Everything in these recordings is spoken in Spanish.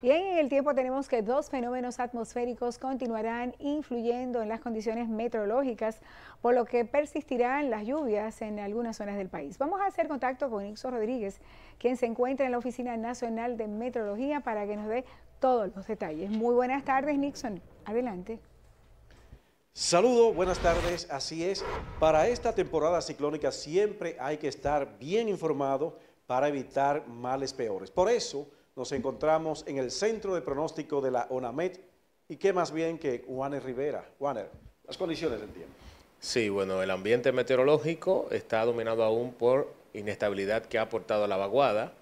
Bien, en el tiempo tenemos que dos fenómenos atmosféricos continuarán influyendo en las condiciones meteorológicas, por lo que persistirán las lluvias en algunas zonas del país. Vamos a hacer contacto con Nixon Rodríguez, quien se encuentra en la Oficina Nacional de Meteorología para que nos dé todos los detalles. Muy buenas tardes, Nixon. Adelante. Saludo, buenas tardes. Así es, para esta temporada ciclónica siempre hay que estar bien informado para evitar males peores. Por eso, nos encontramos en el centro de pronóstico de la ONAMET y qué más bien que Juanes Rivera. Juaner, las condiciones del tiempo. Sí, bueno, el ambiente meteorológico está dominado aún por inestabilidad que ha aportado la vaguada,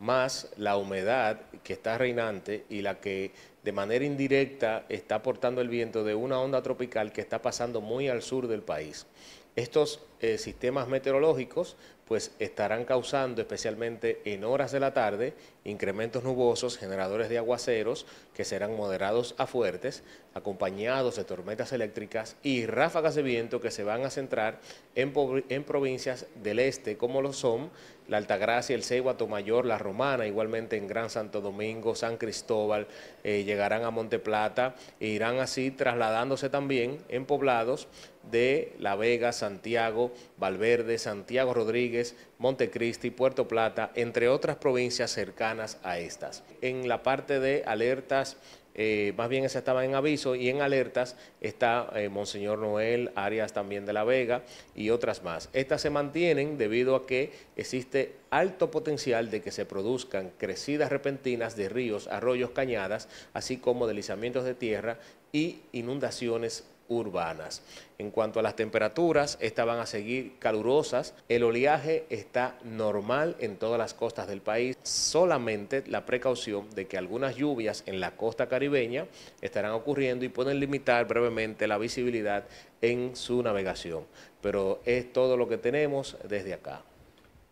más la humedad que está reinante y la que de manera indirecta está aportando el viento de una onda tropical que está pasando muy al sur del país. Estos eh, sistemas meteorológicos pues estarán causando, especialmente en horas de la tarde, incrementos nubosos, generadores de aguaceros que serán moderados a fuertes, acompañados de tormentas eléctricas y ráfagas de viento que se van a centrar en, provincias del este, como lo son la Altagracia, el Ceiba, Mayor, la Romana, igualmente en Gran Santo Domingo, San Cristóbal, eh, llegarán a Monteplata e irán así trasladándose también en poblados de La Vega, Santiago, Valverde, Santiago Rodríguez, Montecristi, Puerto Plata, entre otras provincias cercanas a estas. En la parte de alertas, eh, más bien esa estaba en aviso y en alertas está eh, Monseñor Noel, áreas también de La Vega y otras más. Estas se mantienen debido a que existe alto potencial de que se produzcan crecidas repentinas de ríos, arroyos, cañadas, así como deslizamientos de tierra y inundaciones urbanas. En cuanto a las temperaturas, estas van a seguir calurosas. El oleaje está normal en todas las costas del país. Solamente la precaución de que algunas lluvias en la costa caribeña estarán ocurriendo y pueden limitar brevemente la visibilidad en su navegación. Pero es todo lo que tenemos desde acá.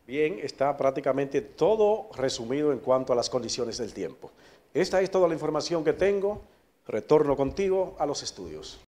Bien, está prácticamente todo resumido en cuanto a las condiciones del tiempo. Esta es toda la información que tengo. Retorno contigo a los estudios.